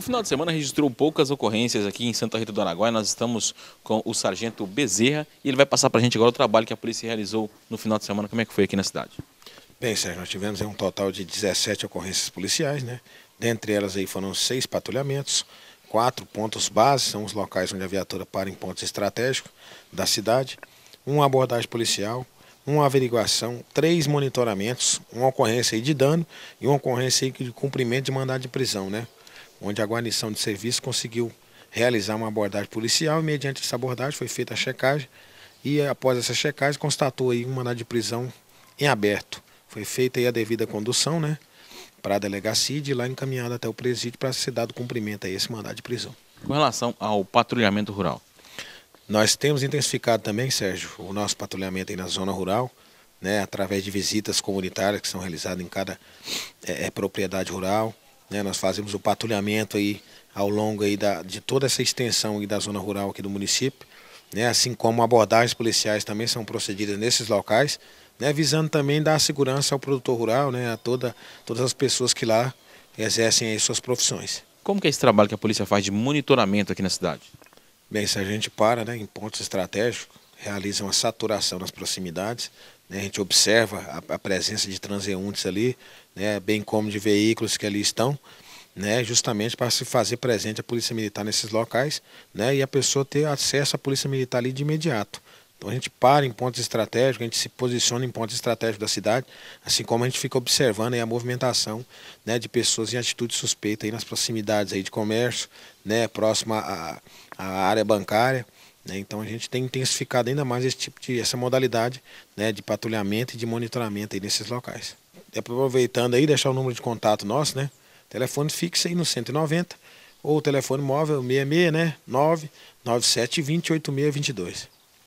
O final de semana registrou poucas ocorrências aqui em Santa Rita do Araguaia. Nós estamos com o sargento Bezerra e ele vai passar para a gente agora o trabalho que a polícia realizou no final de semana. Como é que foi aqui na cidade? Bem, Sérgio, nós tivemos um total de 17 ocorrências policiais, né? Dentre elas aí foram seis patrulhamentos, quatro pontos base, são os locais onde a viatura para em pontos estratégicos da cidade, uma abordagem policial, uma averiguação, três monitoramentos, uma ocorrência de dano e uma ocorrência de cumprimento de mandado de prisão, né? onde a guarnição de serviço conseguiu realizar uma abordagem policial e mediante essa abordagem foi feita a checagem e após essa checagem constatou aí um mandado de prisão em aberto. Foi feita aí a devida condução, né, para a delegacia e lá encaminhada até o presídio para ser dado cumprimento a esse mandado de prisão. Com relação ao patrulhamento rural, nós temos intensificado também, Sérgio, o nosso patrulhamento aí na zona rural, né, através de visitas comunitárias que são realizadas em cada é, propriedade rural, né? Nós fazemos o patrulhamento aí ao longo aí da, de toda essa extensão aí da zona rural aqui do município, né? assim como abordagens policiais também são procedidas nesses locais, né? visando também dar segurança ao produtor rural, né? a toda, todas as pessoas que lá exercem suas profissões. Como que é esse trabalho que a polícia faz de monitoramento aqui na cidade? Bem, se a gente para né, em pontos estratégicos, realiza uma saturação nas proximidades. Né? A gente observa a, a presença de transeuntes ali, né? bem como de veículos que ali estão, né? justamente para se fazer presente a Polícia Militar nesses locais né? e a pessoa ter acesso à Polícia Militar ali de imediato. Então a gente para em pontos estratégicos, a gente se posiciona em pontos estratégicos da cidade, assim como a gente fica observando a movimentação né, de pessoas em atitude suspeita aí nas proximidades aí de comércio, né, próximo à, à área bancária. Né? Então a gente tem intensificado ainda mais esse tipo de essa modalidade né, de patrulhamento e de monitoramento aí nesses locais. E aproveitando aí, deixar o número de contato nosso, né? Telefone fixo aí no 190 ou telefone móvel 66, né? 997 20